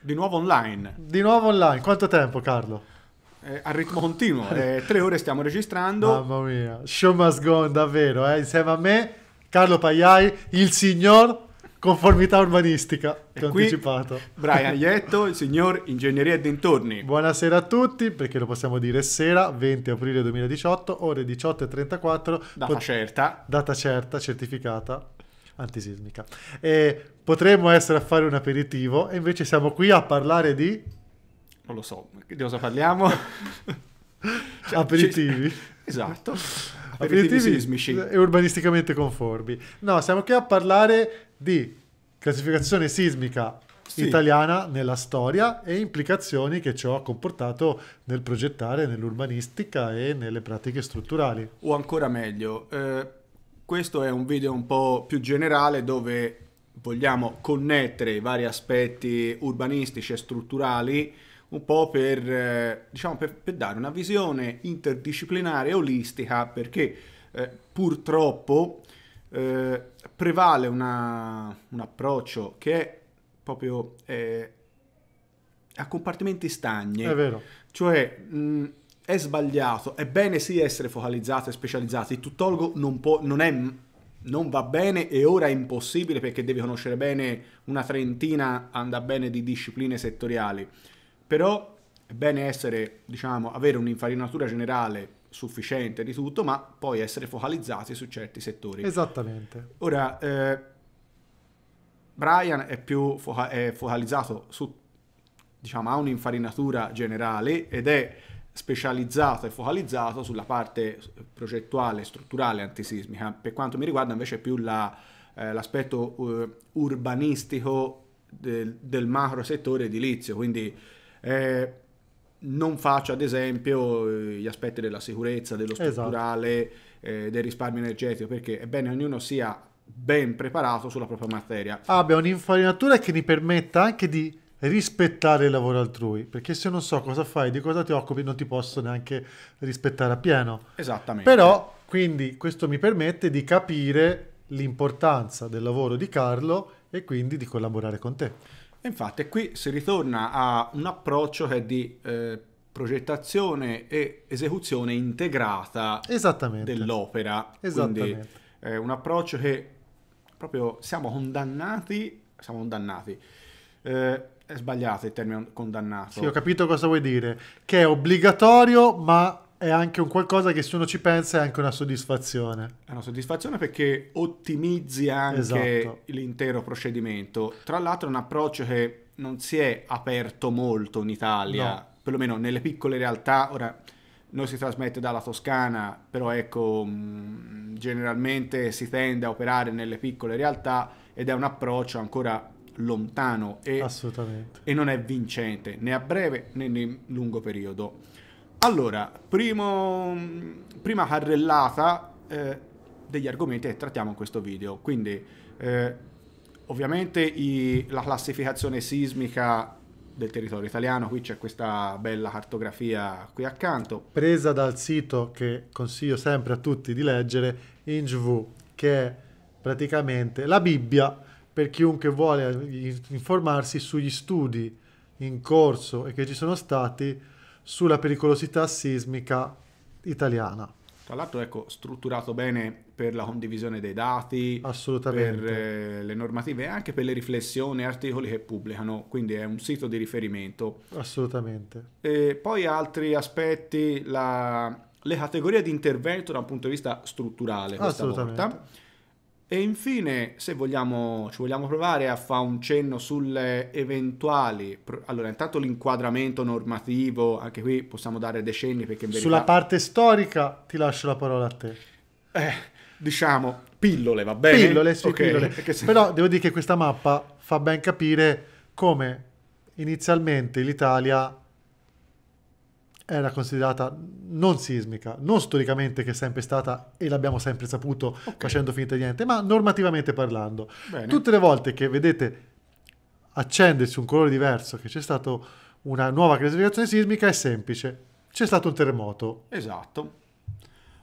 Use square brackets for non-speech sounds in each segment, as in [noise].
Di nuovo online. Di nuovo online. Quanto tempo, Carlo? Eh, a ritmo continuo. Eh, [laughs] tre ore stiamo registrando. Mamma mia. Show must go on, davvero. Eh. Insieme a me, Carlo Pagliai, il signor conformità urbanistica. Ti ho anticipato. Brian [laughs] Ietto, il signor Ingegneria e dintorni. Buonasera a tutti, perché lo possiamo dire sera, 20 aprile 2018, ore 18.34. Data certa. Data certa, certificata antisismica. E potremmo essere a fare un aperitivo e invece siamo qui a parlare di... Non lo so, di cosa parliamo? cioè, [laughs] aperitivi. Esatto. Aperitivi, aperitivi sismici. E urbanisticamente conformi. No, siamo qui a parlare di classificazione sismica sì. italiana nella storia e implicazioni che ciò ha comportato nel progettare, nell'urbanistica e nelle pratiche strutturali. O ancora meglio, eh, questo è un video un po' più generale dove vogliamo connettere i vari aspetti urbanistici e strutturali un po' per, eh, diciamo, per, per dare una visione interdisciplinare e olistica perché eh, purtroppo eh, prevale una, un approccio che è proprio eh, a compartimenti stagni. È vero. Cioè, mh, è sbagliato, è bene sì essere focalizzati e specializzati, il tuttologo non, può, non, è, non va bene e ora è impossibile perché devi conoscere bene una trentina, anda bene di discipline settoriali, però è bene essere, diciamo, avere un'infarinatura generale sufficiente di tutto, ma poi essere focalizzati su certi settori. Esattamente. Ora, eh, Brian è più foca- è focalizzato su, diciamo, ha un'infarinatura generale ed è specializzato e focalizzato sulla parte progettuale, strutturale antisismica. Per quanto mi riguarda invece è più la, eh, l'aspetto uh, urbanistico del, del, macro settore edilizio, quindi eh, non faccio ad esempio eh, gli aspetti della sicurezza, dello esatto. strutturale, esatto. eh, del risparmio energetico, perché è bene ognuno sia ben preparato sulla propria materia. Abbia un'infarinatura che mi permetta anche di rispettare il lavoro altrui, perché se non so cosa fai, di cosa ti occupi, non ti posso neanche rispettare appieno. Esattamente. Però, quindi, questo mi permette di capire l'importanza del lavoro di Carlo e quindi di collaborare con te. Infatti, qui si ritorna a un approccio che è di eh, progettazione e esecuzione integrata dell'opera. Esattamente. Quindi, eh, un approccio che proprio siamo condannati, siamo condannati. Eh, è sbagliato il termine condannato. Sì, ho capito cosa vuoi dire. Che è obbligatorio, ma è anche un qualcosa che se uno ci pensa è anche una soddisfazione. È una soddisfazione perché ottimizzi anche esatto. l'intero procedimento. Tra l'altro è un approccio che non si è aperto molto in Italia, no. perlomeno nelle piccole realtà. Ora, noi si trasmette dalla Toscana, però ecco, mm, generalmente si tende a operare nelle piccole realtà ed è un approccio ancora lontano e, e non è vincente né a breve né nel lungo periodo. Allora, primo, prima carrellata eh, degli argomenti che trattiamo in questo video, quindi eh, ovviamente i, la classificazione sismica del territorio italiano, qui c'è questa bella cartografia qui accanto. Presa dal sito che consiglio sempre a tutti di leggere, InGV, che è praticamente la Bibbia per chiunque vuole informarsi sugli studi in corso e che ci sono stati sulla pericolosità sismica italiana. Tra l'altro, ecco, strutturato bene per la condivisione dei dati, per eh, le normative e anche per le riflessioni e articoli che pubblicano, quindi è un sito di riferimento. Assolutamente. E poi altri aspetti, la, le categorie di intervento da un punto di vista strutturale Assolutamente. volta. E infine, se vogliamo, ci vogliamo provare a fare un cenno sulle eventuali... Allora, intanto l'inquadramento normativo, anche qui possiamo dare decenni perché... Verità... Sulla parte storica ti lascio la parola a te. Eh, diciamo, pillole, va bene? Pillole, sì, okay. pillole. [laughs] Se... Però devo dire che questa mappa fa ben capire come inizialmente l'Italia era considerata non sismica, non storicamente che è sempre stata e l'abbiamo sempre saputo okay. facendo finta di niente, ma normativamente parlando. Bene. Tutte le volte che vedete accendersi un colore diverso, che c'è stata una nuova classificazione sismica, è semplice. C'è stato un terremoto. Esatto.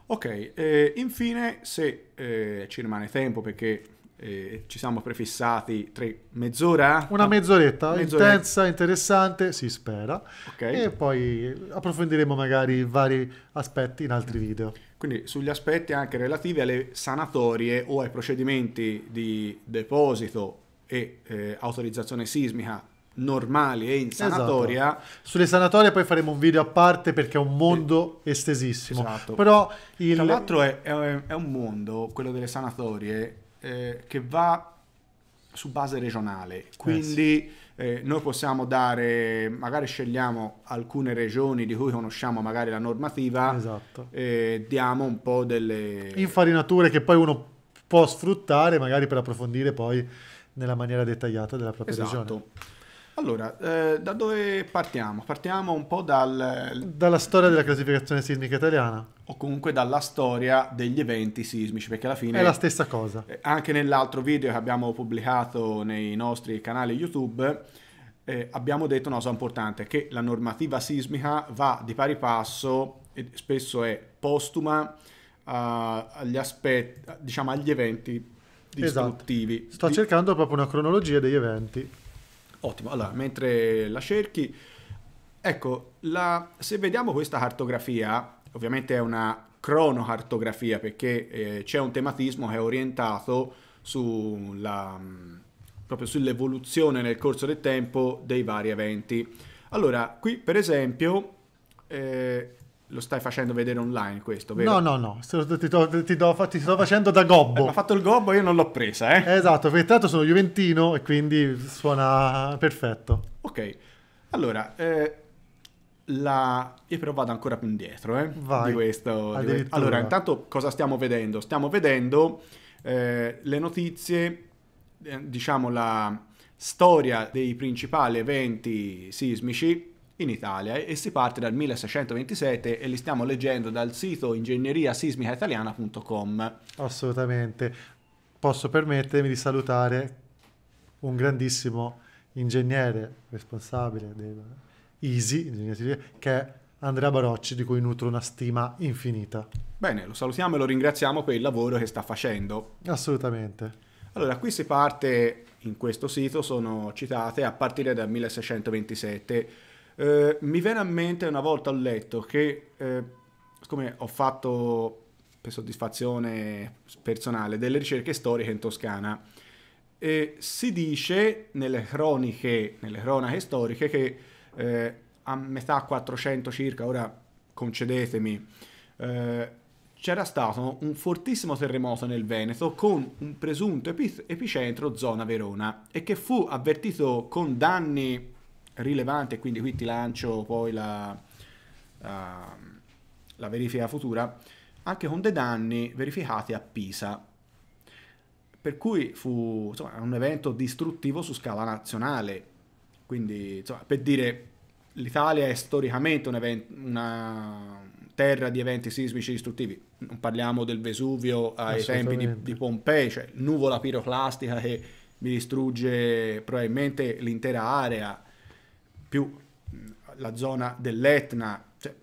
Ok, eh, infine se eh, ci rimane tempo perché eh, ci siamo prefissati tre, mezz'ora? Una mezz'oretta, mezz'oretta. intensa, interessante, si spera. Okay. E poi approfondiremo magari vari aspetti in altri video. Quindi sugli aspetti anche relativi alle sanatorie o ai procedimenti di deposito e eh, autorizzazione sismica normali e in esatto. sanatoria. Esatto. Sulle sanatorie poi faremo un video a parte perché è un mondo estesissimo. Esatto. Però il... Tra l'altro è, è, è un mondo, quello delle sanatorie, eh, che va su base regionale, eh, quindi eh, noi possiamo dare, magari scegliamo alcune regioni di cui conosciamo magari la normativa, esatto. e diamo un po' delle infarinature che poi uno può sfruttare magari per approfondire poi nella maniera dettagliata della propria esatto. regione. Allora, eh, da dove partiamo? Partiamo un po' dal... dalla storia della classificazione sismica italiana. O comunque dalla storia degli eventi sismici, perché alla fine... È la stessa cosa. Eh, anche nell'altro video che abbiamo pubblicato nei nostri canali YouTube, eh, abbiamo detto una cosa importante, che la normativa sismica va di pari passo, e spesso è postuma, eh, agli aspetti, diciamo agli eventi esatto. distruttivi. Esatto. Sto di... cercando proprio una cronologia degli eventi. Ottimo, allora mentre la cerchi, ecco, la, se vediamo questa cartografia, ovviamente è una cronocartografia perché eh, c'è un tematismo che è orientato sulla, mm, proprio sull'evoluzione nel corso del tempo dei vari eventi. Allora, qui per esempio eh, lo stai facendo vedere online questo, vero? No, no, no, ti, to, ti, do, ti sto facendo da gobbo. Eh, ha fatto il gobbo io non l'ho presa, eh? Esatto, perché tanto sono Juventino e quindi suona perfetto. Ok, allora, eh, la... io però vado ancora più indietro, eh? Vai, di questo, di Allora, intanto cosa stiamo vedendo? Stiamo vedendo eh, le notizie, eh, diciamo la storia dei principali eventi sismici in Italia e si parte dal 1627 e li stiamo leggendo dal sito ingegneriasismicaitaliana.com. Assolutamente. Posso permettermi di salutare un grandissimo ingegnere responsabile dell'ISI, che è Andrea Barocci, di cui nutro una stima infinita. Bene, lo salutiamo e lo ringraziamo per il lavoro che sta facendo. Assolutamente. Allora, qui si parte, in questo sito sono citate a partire dal 1627 eh, mi viene a mente una volta ho letto che, eh, ho fatto per soddisfazione personale delle ricerche storiche in Toscana, e si dice nelle croniche, nelle cronache storiche che eh, a metà 400 circa, ora concedetemi, eh, c'era stato un fortissimo terremoto nel Veneto con un presunto epicentro zona Verona e che fu avvertito con danni rilevante, quindi qui ti lancio poi la, uh, la verifica futura, anche con dei danni verificati a Pisa. Per cui fu insomma, un evento distruttivo su scala nazionale. Quindi, insomma, per dire, l'Italia è storicamente un event- una terra di eventi sismici distruttivi. Non parliamo del Vesuvio ai tempi di, di Pompei, cioè nuvola piroclastica che mi distrugge probabilmente l'intera area più mm, la zona dell'Etna, cioè,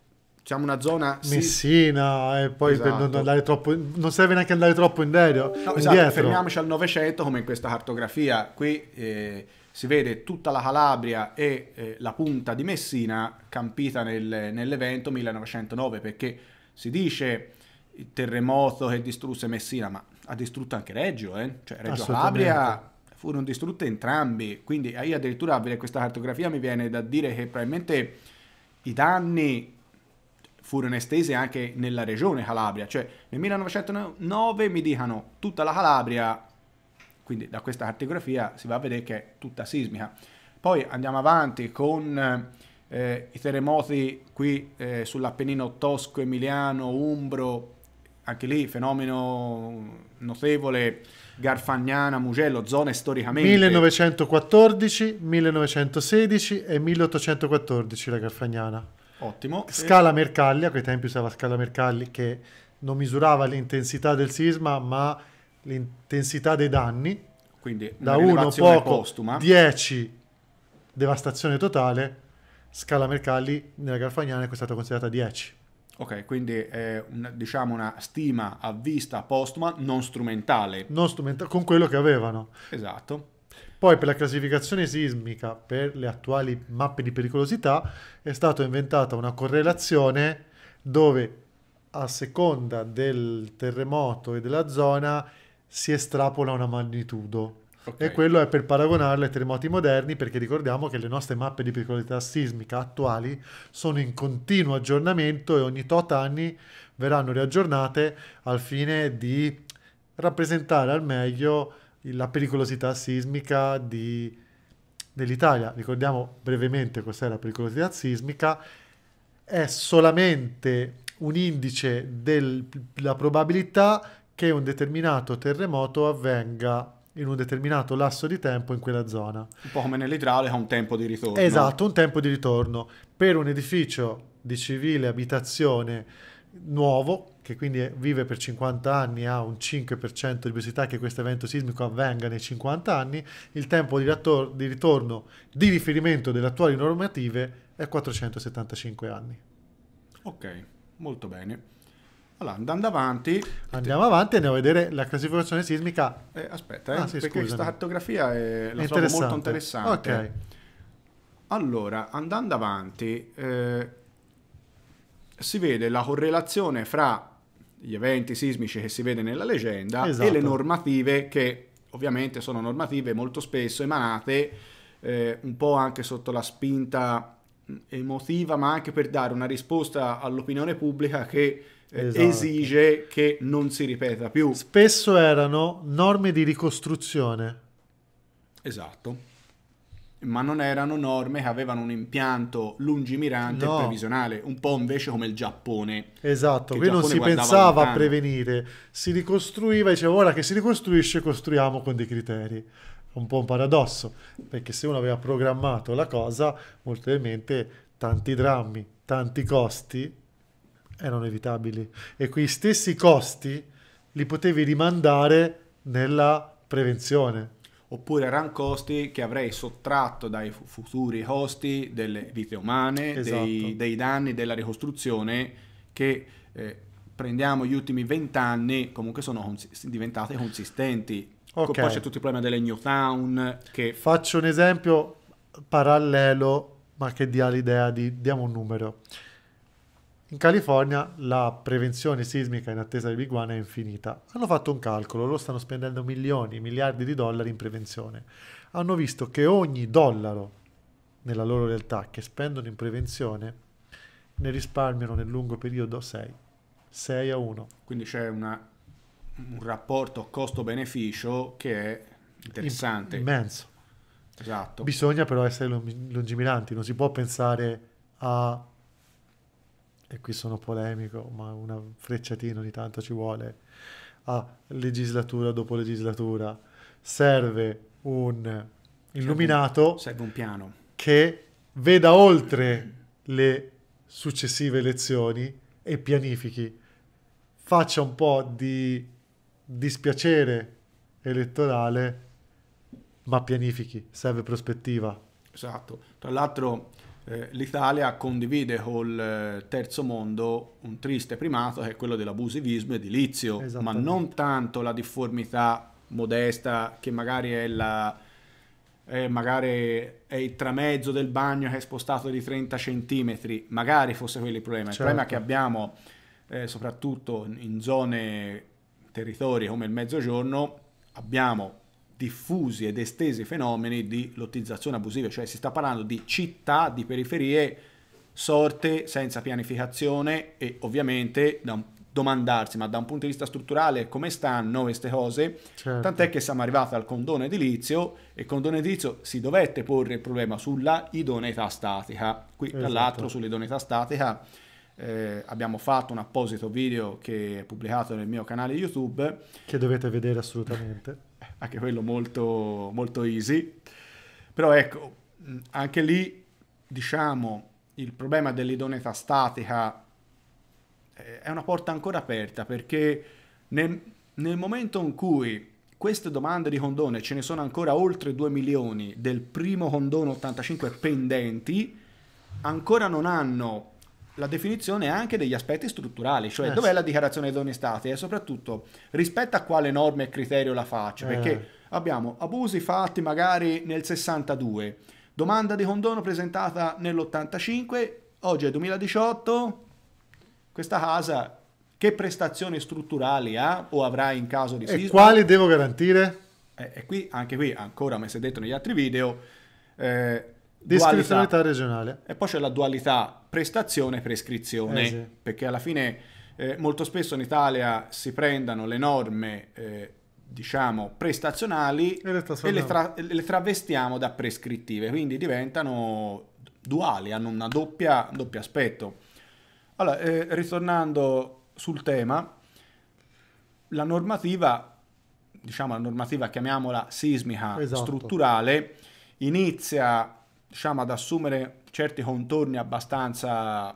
diciamo una zona... Sì. Messina, e poi esatto. per non, esatto. andare troppo, non serve neanche andare troppo indietro. No, esatto, fermiamoci al Novecento come in questa cartografia. Qui eh, si vede tutta la Calabria e eh, la punta di Messina campita nel, nell'evento 1909, perché si dice il terremoto che distrusse Messina, ma ha distrutto anche Reggio, eh? cioè Reggio Calabria furono distrutte entrambi, quindi io addirittura a vedere questa cartografia mi viene da dire che probabilmente i danni furono estesi anche nella regione Calabria, cioè nel 1909 mi dicono tutta la Calabria, quindi da questa cartografia si va a vedere che è tutta sismica. Poi andiamo avanti con eh, i terremoti qui eh, sull'Appennino Tosco, Emiliano, Umbro, anche lì fenomeno notevole, Garfagnana, Mugello, zone storicamente... 1914, 1916 e 1814 la Garfagnana. Ottimo. Scala Mercalli, a quei tempi usava Scala Mercalli che non misurava l'intensità del sisma ma l'intensità dei danni. Quindi da 1 poco 10 devastazione totale, Scala Mercalli nella Garfagnana è stata considerata 10. Ok, quindi è una, diciamo una stima a vista postuma non strumentale. Non strumentale, con quello che avevano. Esatto. Poi per la classificazione sismica, per le attuali mappe di pericolosità, è stata inventata una correlazione dove a seconda del terremoto e della zona si estrapola una magnitudo. Okay. E quello è per paragonarle ai terremoti moderni, perché ricordiamo che le nostre mappe di pericolosità sismica attuali sono in continuo aggiornamento e ogni tot anni verranno riaggiornate al fine di rappresentare al meglio la pericolosità sismica di, dell'Italia. Ricordiamo brevemente cos'è la pericolosità sismica. È solamente un indice della probabilità che un determinato terremoto avvenga in un determinato lasso di tempo in quella zona. Un po' come nell'idraulica, un tempo di ritorno. Esatto, un tempo di ritorno. Per un edificio di civile abitazione nuovo, che quindi vive per 50 anni, ha un 5% di possibilità che questo evento sismico avvenga nei 50 anni, il tempo di, rattor- di ritorno di riferimento delle attuali normative è 475 anni. Ok, molto bene. Allora, andando avanti... Andiamo avanti e andiamo a vedere la classificazione sismica. Eh, aspetta, eh, ah, sì, perché scusami. questa cartografia è, la è molto interessante. Ok. Allora, andando avanti, eh, si vede la correlazione fra gli eventi sismici che si vede nella leggenda esatto. e le esatto. normative che ovviamente sono normative molto spesso emanate eh, un po' anche sotto la spinta emotiva, ma anche per dare una risposta all'opinione pubblica che esatto. esige che non si ripeta più. Spesso erano norme di ricostruzione. Esatto. Ma non erano norme che avevano un impianto lungimirante no. e previsionale, un po' invece come il Giappone. Esatto, qui non si pensava lontano. a prevenire, si ricostruiva e diceva ora che si ricostruisce costruiamo con dei criteri un po' un paradosso, perché se uno aveva programmato la cosa, molto probabilmente tanti drammi, tanti costi erano evitabili e quei stessi costi li potevi rimandare nella prevenzione. Oppure erano costi che avrei sottratto dai futuri costi delle vite umane, esatto. dei, dei, danni della ricostruzione che eh, prendiamo gli ultimi vent'anni comunque sono cons- diventate consistenti. Okay. Poi c'è tutto il problema delle new town. Che... Faccio un esempio parallelo ma che dia l'idea di diamo un numero. In California la prevenzione sismica in attesa di Big One è infinita. Hanno fatto un calcolo, loro stanno spendendo milioni, miliardi di dollari in prevenzione. Hanno visto che ogni dollaro nella loro realtà che spendono in prevenzione ne risparmiano nel lungo periodo 6. 6 a 1. Quindi c'è una, un rapporto costo-beneficio che è interessante. Immenso. Esatto. Bisogna però essere lungimiranti, non si può pensare a e qui sono polemico, ma una frecciatina ogni tanto ci vuole, a legislatura dopo legislatura, serve un illuminato, serve un piano che veda oltre le successive elezioni e pianifichi, faccia un po' di dispiacere elettorale, ma pianifichi, serve prospettiva. Esatto, tra l'altro eh, l'Italia condivide col eh, terzo mondo un triste primato che è quello dell'abusivismo edilizio, ma non tanto la difformità modesta che magari è la, eh, magari è il tramezzo del bagno che è spostato di 30 centimetri, magari fosse quello il problema. Certo. Il problema è che abbiamo, eh, soprattutto in zone, territori come il mezzogiorno, abbiamo diffusi ed estesi fenomeni di lottizzazione abusiva, cioè si sta parlando di città, di periferie sorte senza pianificazione e ovviamente da un, domandarsi, ma da un punto di vista strutturale, come stanno queste cose? Certo. Tant'è che siamo arrivati al condono edilizio e il condono edilizio si dovette porre il problema sulla idoneità statica. Qui, esatto. tra l'altro, sull'idoneità statica eh, abbiamo fatto un apposito video che è pubblicato nel mio canale YouTube. Che dovete vedere assolutamente anche quello molto, molto easy. Però ecco, anche lì, diciamo, il problema dell'idoneità statica eh, è una porta ancora aperta perché nel, nel momento in cui queste domande di condone ce ne sono ancora oltre 2 milioni del primo condono 85 pendenti, ancora non hanno la definizione anche degli aspetti strutturali, cioè eh, dov'è la dichiarazione di onestà e soprattutto rispetto a quale norma e criterio la faccio, eh. perché abbiamo abusi fatti magari nel 62, domanda di condono presentata nell'85, oggi è 2018, questa casa che prestazioni strutturali ha o avrà in caso di e sisma? E quali devo garantire? Eh, e qui, anche qui, ancora mi si è detto negli altri video, eh, Discrezionalità regionale. E poi c'è la dualità prestazione-prescrizione, eh sì. perché alla fine eh, molto spesso in Italia si prendano le norme, eh, diciamo, prestazionali e, le, e le, tra- le, travestiamo da prescrittive, quindi diventano duali, hanno un doppio aspetto. Allora, eh, ritornando sul tema, la normativa, diciamo la normativa chiamiamola sismica esatto. strutturale, inizia diciamo, ad assumere certi contorni abbastanza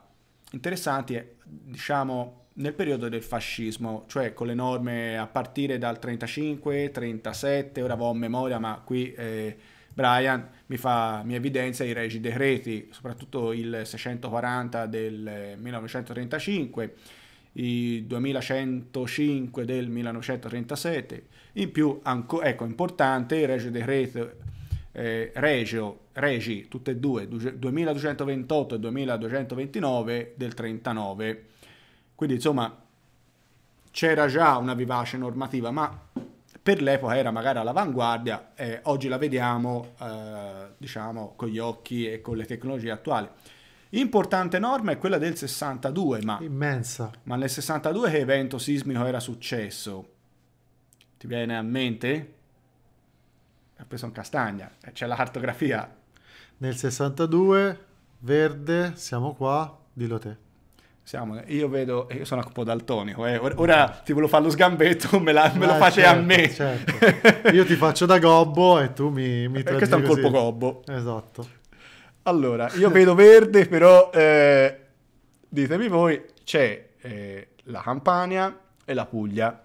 interessanti diciamo, nel periodo del fascismo, cioè con le norme a partire dal 35, 37, ora vo' a memoria, ma qui eh, Brian mi, fa, mi evidenzia i regi decreti, soprattutto il 640 del 1935, eh, i 2105 del 1937, in più, anco, ecco, importante, il regio decreto eh, regio regi, tutte e due, 2228 e 2229 del 39. Quindi insomma c'era già una vivace normativa, ma per l'epoca era magari all'avanguardia, eh, oggi la vediamo eh, diciamo con gli occhi e con le tecnologie attuali. Importante norma è quella del 62, ma... Immensa. Ma nel 62 che evento sismico era successo? Ti viene a mente? Ha preso un castagna, c'è la cartografia, nel 62, verde, siamo qua, dillo te. Siamo, io vedo, io sono un po' daltonico, eh. ora ti volevo fare lo sgambetto, me, la, me Beh, lo ah, face certo, a me. Certo. Io ti faccio da gobbo e tu mi, mi eh, Questo è un così. colpo gobbo. Esatto. Allora, io vedo verde, però eh, ditemi voi, c'è eh, la Campania e la Puglia.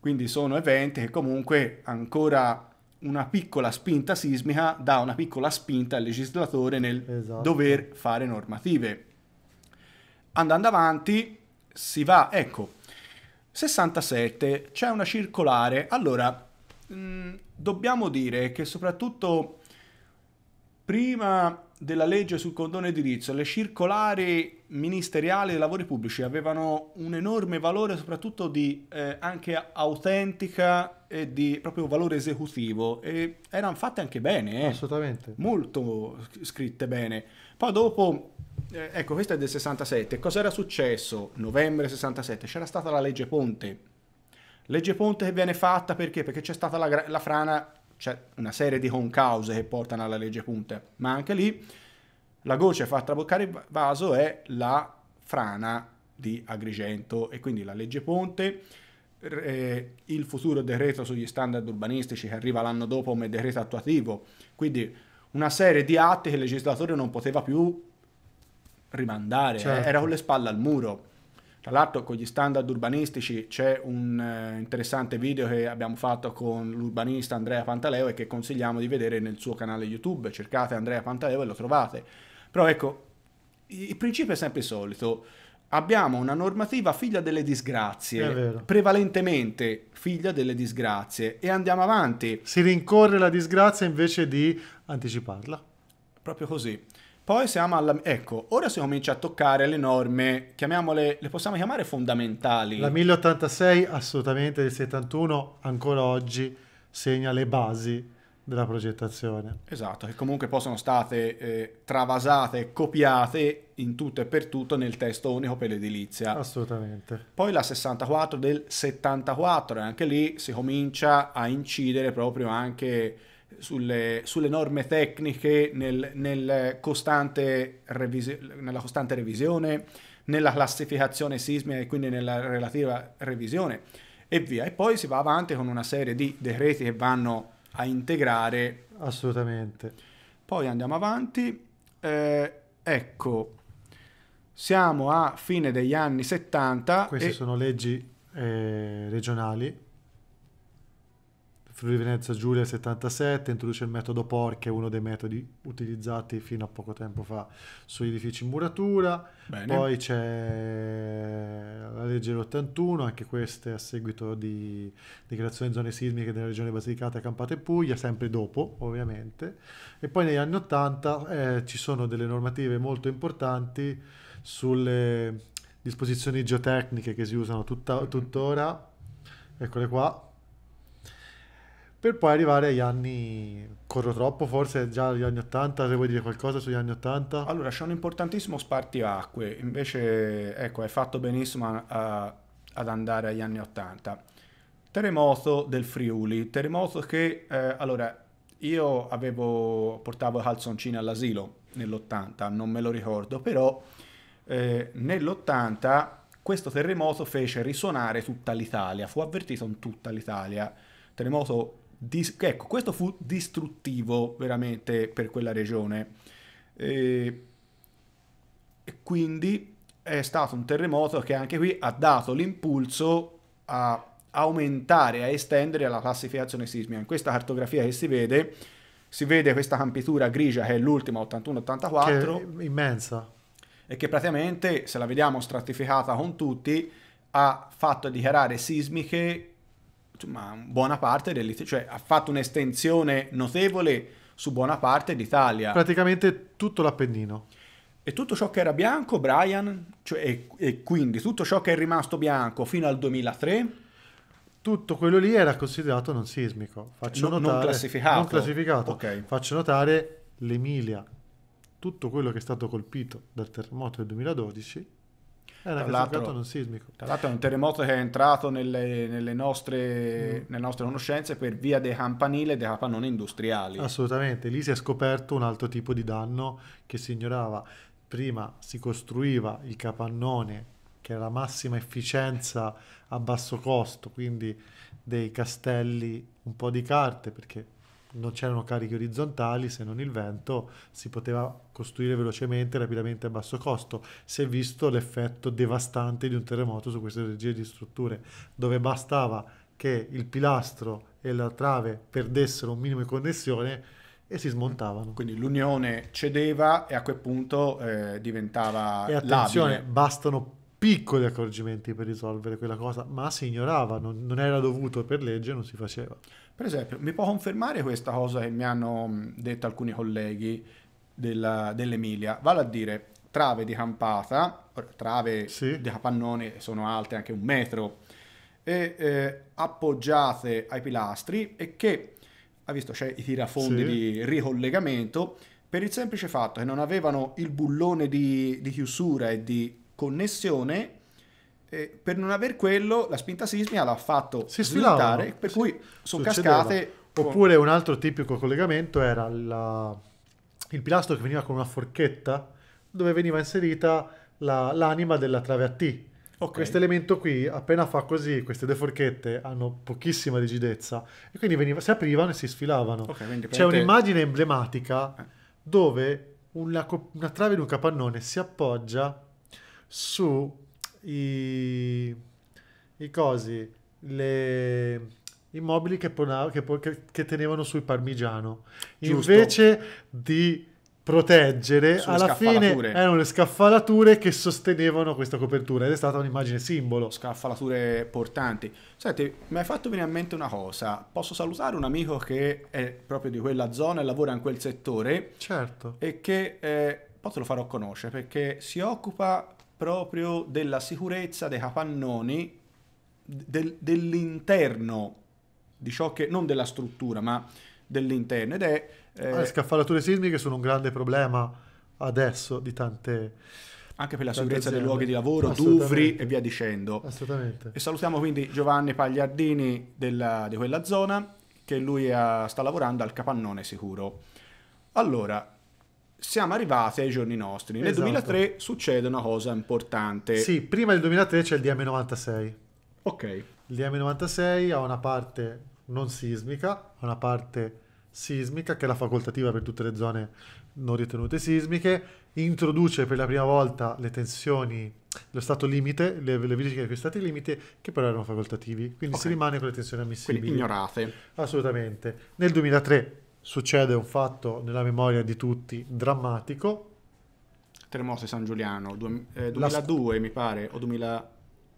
Quindi sono eventi che comunque ancora una piccola spinta sismica dà una piccola spinta al legislatore nel esatto. dover fare normative. Andando avanti, si va, ecco, 67, c'è una circolare. Allora, mh, mm, dobbiamo dire che soprattutto prima della legge sul condono edilizio, le circolari ministeriali dei lavori pubblici avevano un enorme valore soprattutto di eh, anche autentica e di proprio valore esecutivo e erano fatte anche bene, eh? assolutamente, molto scritte bene. Poi dopo eh, ecco, questa è del 67. Cos'era successo? Novembre 67 c'era stata la legge Ponte. Legge Ponte che viene fatta perché? Perché c'è stata la, la frana c'è una serie di concause che portano alla legge punte, ma anche lì la goccia che fa traboccare il vaso è la frana di Agrigento e quindi la legge Ponte, eh, il futuro decreto sugli standard urbanistici che arriva l'anno dopo come decreto attuativo, quindi una serie di atti che il legislatore non poteva più rimandare, certo. eh, era certo. con le spalle al muro. Tra l'altro con gli standard urbanistici c'è un eh, interessante video che abbiamo fatto con l'urbanista Andrea Pantaleo e che consigliamo di vedere nel suo canale YouTube. Cercate Andrea Pantaleo e lo trovate. Però ecco, il principio è sempre il solito. Abbiamo una normativa figlia delle disgrazie, prevalentemente figlia delle disgrazie, e andiamo avanti. Si rincorre la disgrazia invece di anticiparla. Proprio così. Poi siamo alla... Ecco, ora si comincia a toccare le norme, chiamiamole, le possiamo chiamare fondamentali. La 1086 assolutamente del 71 ancora oggi segna le basi della progettazione. Esatto, che comunque poi sono state eh, travasate, copiate in tutto e per tutto nel testo unico per l'edilizia. Assolutamente. Poi la 64 del 74, e anche lì si comincia a incidere proprio anche sulle, sulle norme tecniche, nel, nel costante revisio, nella costante revisione, nella classificazione sismica e quindi nella relativa revisione e via. E poi si va avanti con una serie di decreti che vanno a integrare. Assolutamente. Poi andiamo avanti. Eh, ecco, siamo a fine degli anni 70. Queste e... sono leggi eh, regionali Friuli Venezia Giulia 77 introduce il metodo POR che è uno dei metodi utilizzati fino a poco tempo fa sugli edifici in muratura Bene. poi c'è la legge 81 anche questa a seguito di, di creazione di zone sismiche della regione Basilicata, Campata e Puglia sempre dopo ovviamente e poi negli anni 80 eh, ci sono delle normative molto importanti sulle disposizioni geotecniche che si usano tutta, tuttora eccole qua per poi arrivare agli anni... corro troppo forse, già agli anni 80, se vuoi dire qualcosa sugli anni 80. Allora, c'è un importantissimo spartiacque, invece ecco, hai fatto benissimo a, ad andare agli anni 80. Terremoto del Friuli, terremoto che, eh, allora, io avevo, portavo calzoncini all'asilo nell'80, non me lo ricordo, però eh, nell'80 questo terremoto fece risuonare tutta l'Italia, fu avvertito in tutta l'Italia, terremoto dis- ecco, questo fu distruttivo veramente per quella regione. E, e quindi è stato un terremoto che anche qui ha dato l'impulso a aumentare, a estendere la classificazione sismica. In questa cartografia che si vede, si vede questa campitura grigia che è l'ultima 81-84. immensa. E che praticamente, se la vediamo stratificata con tutti, ha fatto dichiarare sismiche ma buona parte dell'Italia, cioè ha fatto un'estensione notevole su buona parte d'Italia. Praticamente tutto l'Appennino. E tutto ciò che era bianco, Brian, cioè, e, e, quindi tutto ciò che è rimasto bianco fino al 2003... Tutto quello lì era considerato non sismico. Faccio non, notare, non classificato. Non classificato. Okay. Faccio notare l'Emilia. Tutto quello che è stato colpito dal terremoto del 2012 era eh, un l'altro, non sismico. Tra l'altro è un terremoto che è entrato nelle, nelle, nostre, mm. nelle nostre, conoscenze per via dei campanili e dei capannoni industriali. Assolutamente, lì si è scoperto un altro tipo di danno che si ignorava. Prima si costruiva il capannone che era la massima efficienza a basso costo, quindi dei castelli un po' di carte perché non c'erano carichi orizzontali se non il vento, si poteva costruire velocemente, rapidamente a basso costo. Si è visto l'effetto devastante di un terremoto su queste regie di strutture, dove bastava che il pilastro e la trave perdessero un minimo di connessione e si smontavano. Quindi l'unione cedeva e a quel punto eh, diventava... E attenzione, labile. bastano piccoli accorgimenti per risolvere quella cosa, ma si ignorava, non, non era dovuto per legge, non si faceva. Per esempio, mi può confermare questa cosa che mi hanno mm, detto alcuni colleghi della, dell'Emilia, vale a dire trave di campata, trave sì. di capannone sono alte anche un metro, e, eh, appoggiate ai pilastri e che, ha visto, c'è i tirafondi sì. di ricollegamento, per il semplice fatto che non avevano il bullone di, di chiusura e di connessione eh, per non aver quello la spinta sismica l'ha fatto si sfilare, per cui sono cascate oppure un altro tipico collegamento era la... il pilastro che veniva con una forchetta dove veniva inserita la... l'anima della trave a T okay. questo elemento qui appena fa così queste due forchette hanno pochissima rigidezza e quindi veniva... si aprivano e si sfilavano okay, c'è un'immagine emblematica eh. dove una, una trave di un capannone si appoggia su i, i cosi, le, i mobili che, ponavo, che, che, tenevano sul parmigiano. Giusto. Invece di proteggere Sulle alla fine erano le scaffalature che sostenevano questa copertura ed è stata un'immagine simbolo scaffalature portanti senti mi hai fatto venire a mente una cosa posso salutare un amico che è proprio di quella zona e lavora in quel settore certo e che eh, poi te lo farò conoscere perché si occupa proprio della sicurezza dei capannoni, del, dell'interno, di ciò che, non della struttura, ma dell'interno. Ed è... Eh, ah, le scaffalature sismiche sono un grande problema adesso di tante anche per la sicurezza dei luoghi di lavoro, Duvri e via dicendo. Assolutamente. E salutiamo quindi Giovanni Pagliardini della, di quella zona, che lui ha, eh, sta lavorando al capannone sicuro. Allora, siamo arrivati ai giorni nostri. Nel esatto. 2003 succede una cosa importante. Sì, prima del 2003 c'è il DM96. Ok. Il DM96 ha una parte non sismica, ha una parte sismica che è la facoltativa per tutte le zone non ritenute sismiche, introduce per la prima volta le tensioni, lo stato limite, le, le verifiche degli stati limite, che però erano facoltativi, quindi okay. si rimane con le tensioni ammissibili. Quindi ignorate. Assolutamente. Nel 2003 succede un fatto nella memoria di tutti drammatico. Terremoto di San Giuliano, du- eh, 2002 La... mi pare, o 2000...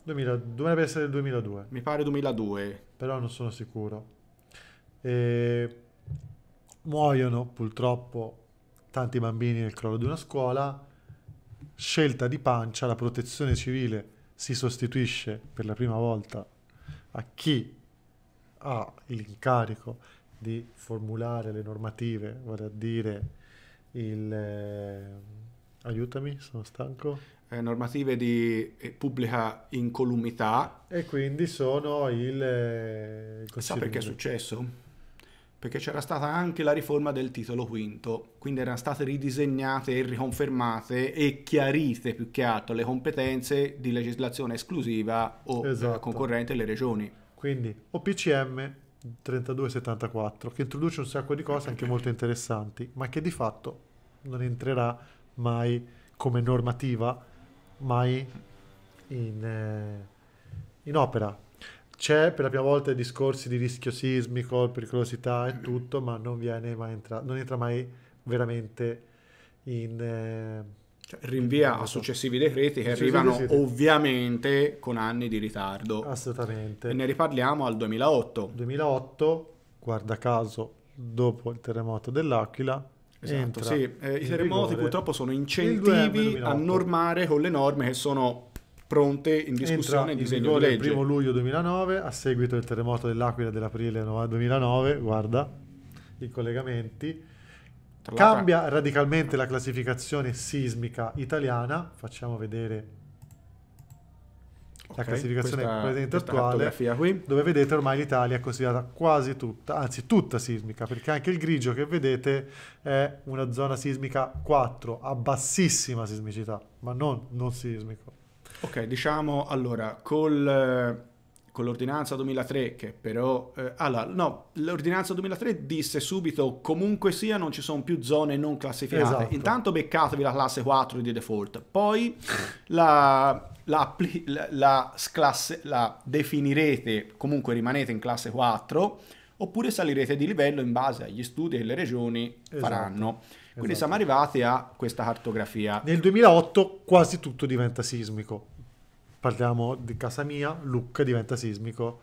2000... Dovrebbe essere il 2002. Mi pare 2002. Però non sono sicuro. E... Muoiono purtroppo tanti bambini nel crollo di una scuola. Scelta di pancia, la protezione civile si sostituisce per la prima volta a chi ha l'incarico di formulare le normative, vale a dire il... Eh, aiutami, sono stanco. Eh, normative di eh, pubblica incolumità. E quindi sono il... Eh, Sa perché è successo? Perché c'era stata anche la riforma del titolo quinto, quindi erano state ridisegnate e riconfermate e chiarite più che altro le competenze di legislazione esclusiva o esatto. concorrente le regioni. Quindi OPCM 3274 che introduce un sacco di cose anche molto interessanti, ma che di fatto non entrerà mai come normativa, mai in, eh, in opera. C'è per la prima volta i discorsi di rischio sismico, pericolosità e tutto, ma non, viene mai entra- non entra mai veramente in... Eh, cioè, rinvia a successivi decreti che arrivano sì, sì, sì. ovviamente con anni di ritardo. Assolutamente. E ne riparliamo al 2008. 2008, guarda caso, dopo il terremoto dell'Aquila. Esatto, sì. Eh, I terremoti purtroppo sono incentivi a normare con le norme che sono pronte in discussione entra in disegno di legge. Il 1 luglio 2009, a seguito del terremoto dell'Aquila dell'aprile 2009, guarda i collegamenti Cambia radicalmente la classificazione sismica italiana. Facciamo vedere la classificazione presente attuale, dove vedete ormai l'Italia è considerata quasi tutta, anzi tutta sismica, perché anche il grigio che vedete è una zona sismica 4 a bassissima sismicità, ma non non sismico. Ok, diciamo allora, col eh, con l'ordinanza 2003 che però... Eh, allora, no, l'ordinanza 2003 disse subito comunque sia non ci sono più zone non classificate. Esatto. Intanto beccatevi la classe 4 di default, poi la, la, la, classe, la definirete, comunque rimanete in classe 4 oppure salirete di livello in base agli studi che le regioni esatto. faranno. Quindi esatto. siamo arrivati a questa cartografia. Nel 2008 quasi tutto diventa sismico parliamo di casa mia, Luc diventa sismico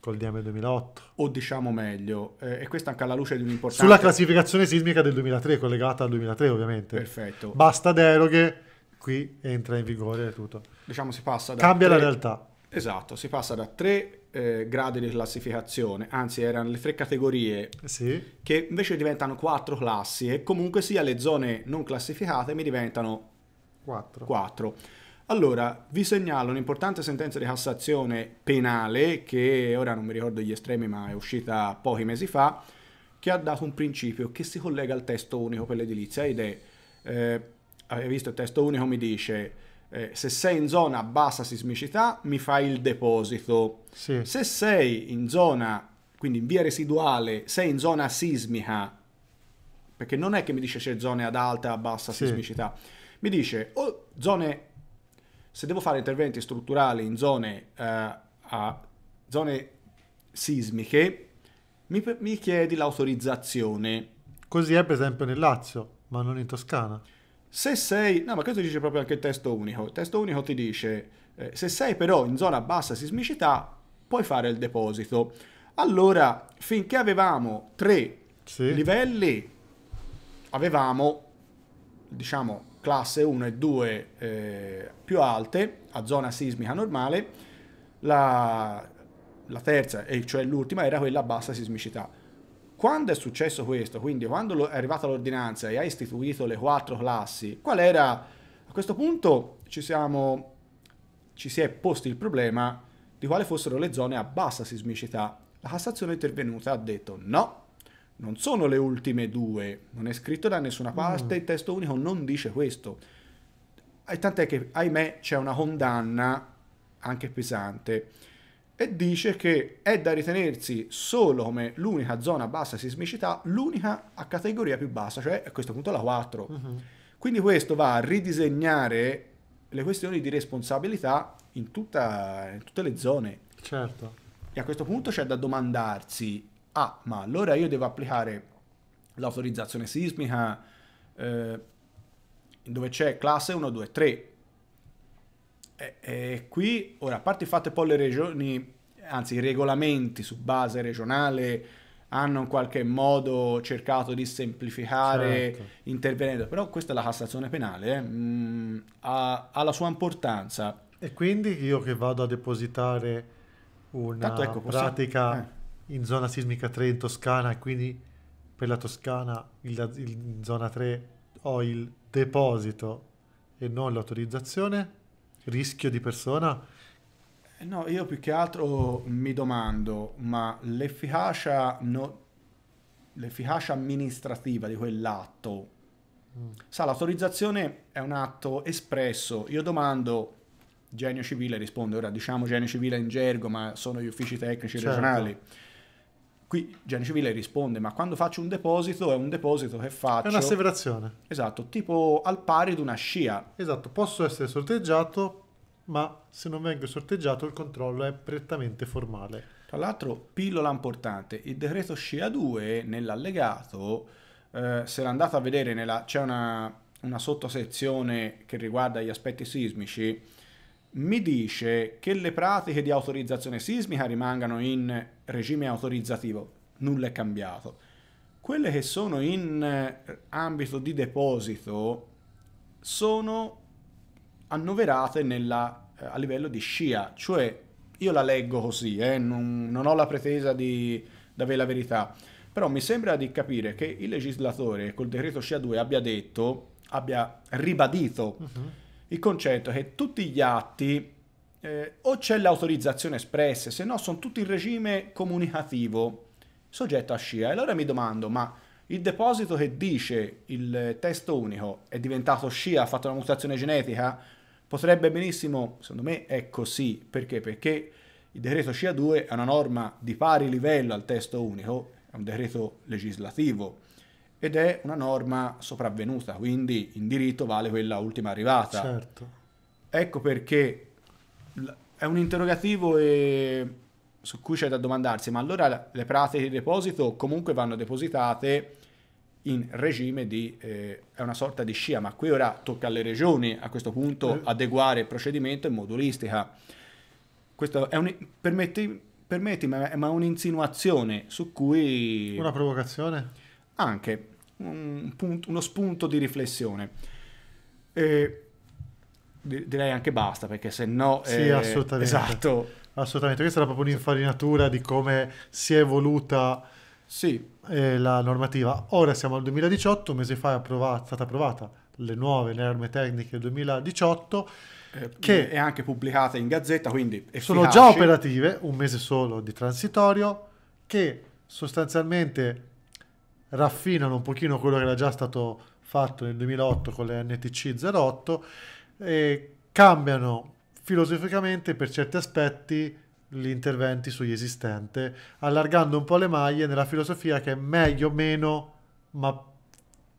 col DM 2008. O diciamo meglio, eh, e questo anche alla luce di un'importanza... Sulla classificazione sismica del 2003, collegata al 2003 ovviamente. Perfetto. Basta deroghe, qui entra in vigore tutto. Diciamo si passa da... Cambia tre... la realtà. Esatto, si passa da tre eh, gradi di classificazione, anzi erano le tre categorie sì. che invece diventano quattro classi e comunque sia le zone non classificate mi diventano... quattro. 4. Allora, vi segnalo un'importante sentenza di Cassazione penale che ora non mi ricordo gli estremi ma è uscita pochi mesi fa, che ha dato un principio che si collega al testo unico per l'edilizia ed è, eh, avete visto il testo unico mi dice eh, se sei in zona a bassa sismicità mi fai il deposito, sì. se sei in zona, quindi in via residuale, sei in zona sismica, perché non è che mi dice c'è zone ad alta e a bassa sì. sismicità, mi dice o oh, zone se devo fare interventi strutturali in zone, uh, zone sismiche, mi, mi chiedi l'autorizzazione. Così è per esempio nel Lazio, ma non in Toscana. Se sei, no ma questo dice proprio anche il testo unico, il testo unico ti dice, eh, se sei però in zona a bassa sismicità, puoi fare il deposito. Allora, finché avevamo tre sì. livelli, avevamo, diciamo, classe 1 e 2 eh, più alte a zona sismica normale, la, la terza, e cioè l'ultima, era quella a bassa sismicità. Quando è successo questo, quindi quando è arrivata l'ordinanza e ha istituito le quattro classi, qual era? A questo punto ci, siamo, ci si è posti il problema di quali fossero le zone a bassa sismicità. La Cassazione è intervenuta e ha detto no, non sono le ultime due, non è scritto da nessuna parte, mm. il testo unico non dice questo. E tant'è che, ahimè, c'è una condanna anche pesante e dice che è da ritenersi solo come l'unica zona a bassa sismicità, l'unica a categoria più bassa, cioè a questo punto la 4. Mm-hmm. Quindi questo va a ridisegnare le questioni di responsabilità in, tutta, in tutte le zone. Certo. E a questo punto c'è da domandarsi ah, ma allora io devo applicare l'autorizzazione sismica eh, dove c'è classe 1, 2, 3. E, e qui, ora, a parte fatte poi le regioni, anzi i regolamenti su base regionale hanno in qualche modo cercato di semplificare certo. intervenendo, però questa è la Cassazione Penale, eh, mh, mm, ha, ha la sua importanza. E quindi io che vado a depositare una ecco, pratica possiamo... eh in zona sismica 3 in Toscana e quindi per la Toscana il, il, in zona 3 ho il deposito e non l'autorizzazione? Rischio di persona? Eh, no, io più che altro mi domando, ma l'efficacia, no, l'efficacia amministrativa di quell'atto, mm. sa, l'autorizzazione è un atto espresso, io domando genio civile, risponde, ora diciamo genio civile in gergo, ma sono gli uffici tecnici certo. regionali Qui Gianni Civile risponde, ma quando faccio un deposito è un deposito che faccio... È un'asseverazione. Esatto, tipo al pari di una scia. Esatto, posso essere sorteggiato, ma se non vengo sorteggiato il controllo è prettamente formale. Tra l'altro, pillola importante, il decreto scia 2 nell'allegato, eh, se l'andate a vedere, nella, c'è una, una sottosezione che riguarda gli aspetti sismici, mi dice che le pratiche di autorizzazione sismica rimangano in regime autorizzativo, nulla è cambiato. Quelle che sono in eh, ambito di deposito sono annoverate nella, eh, a livello di scia, cioè io la leggo così, eh, non, non, ho la pretesa di, di avere la verità, però mi sembra di capire che il legislatore col decreto scia 2 abbia detto, abbia ribadito uh mhm. -huh il concetto è che tutti gli atti eh, o c'è l'autorizzazione espressa, se no sono tutti in regime comunicativo, soggetto a scia. E allora mi domando, ma il deposito che dice il testo unico è diventato scia, ha fatto una mutazione genetica? Potrebbe benissimo, secondo me è così, perché? Perché il decreto SCIA 2 è una norma di pari livello al testo unico, è un decreto legislativo ed è una norma sopravvenuta, quindi in diritto vale quella ultima arrivata. Certo. Ecco perché è un interrogativo e... su cui c'è da domandarsi, ma allora le pratiche di deposito comunque vanno depositate in regime di... Eh, è una sorta di scia, ma qui ora tocca alle regioni a questo punto eh. adeguare il procedimento in modulistica. Questo è un... Permetti, permetti ma è un'insinuazione su cui... Una provocazione? Anche, un punto, uno spunto di riflessione. E direi anche basta perché se no... Sì, è... Eh, assolutamente. Esatto. Assolutamente, questa era proprio un'infarinatura di come si è evoluta sì. eh, la normativa. Ora siamo al 2018, un mese fa è, approvata, è stata approvata le nuove norme tecniche del 2018 eh, che è anche pubblicata in gazzetta, quindi efficaci. sono già operative, un mese solo di transitorio che sostanzialmente raffinano un pochino quello che era già stato fatto nel 2008 con le NTC 08 e cambiano filosoficamente per certi aspetti gli interventi sugli esistenti, allargando un po' le maglie nella filosofia che è meglio meno ma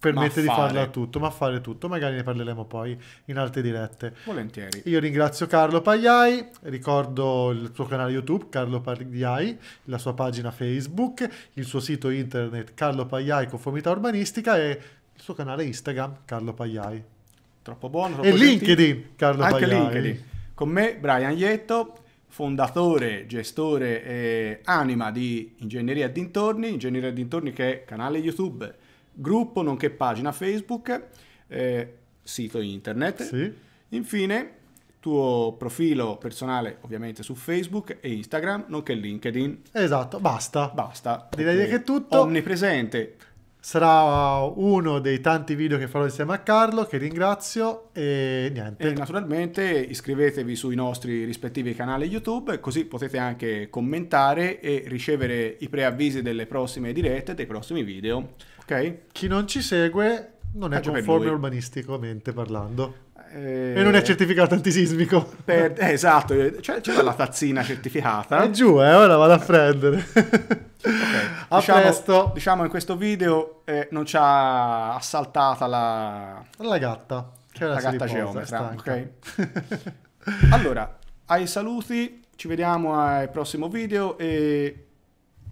permette di fare. farla tutto, ma fare tutto, magari ne parleremo poi in altre dirette. Volentieri. Io ringrazio Carlo Pagliai, ricordo il suo canale YouTube Carlo Pagliai, la sua pagina Facebook, il suo sito internet Carlo Pagliai Conformità Urbanistica e il suo canale Instagram Carlo Pagliai. Troppo buono. Troppo e LinkedIn Carlo Anche Pagliai. LinkedIn. Con me Brian Ietto, fondatore, gestore e anima di Ingegneria Dintorni, Ingegneria Dintorni che è canale YouTube gruppo nonché pagina Facebook, eh, sito internet. Sì. Infine, tuo profilo personale ovviamente su Facebook e Instagram, nonché LinkedIn. Esatto, basta. Basta. Direi che è tutto. Omnipresente sarà uno dei tanti video che farò insieme a Carlo, che ringrazio e niente. E naturalmente iscrivetevi sui nostri rispettivi canali YouTube, così potete anche commentare e ricevere i preavvisi delle prossime dirette, dei prossimi video. Ok? Chi non ci segue non è Faccio conforme urbanisticamente parlando. Eh, e non è certificato antisismico. Per, eh, esatto, eh, c'è, c'era la tazzina certificata. È giù, eh, ora vado a prendere. [laughs] okay. A diciamo, presto. Diciamo in questo video eh, non ci ha assaltata la... La gatta. Che la gatta geometra, ok? [laughs] allora, ai saluti, ci vediamo al prossimo video e...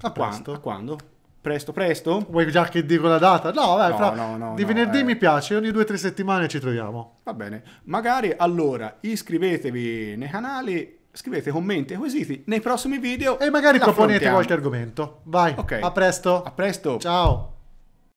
a presto. Quando, a quando? Presto, presto? Vuoi già che dico la data? No, vai, no, fra... no, no, di venerdì eh. mi piace, ogni due o tre settimane ci troviamo. Va bene, magari allora iscrivetevi nei canali, scrivete commenti e quesiti nei prossimi video. E magari proponete qualche argomento. Vai, okay. a presto. A presto. Ciao.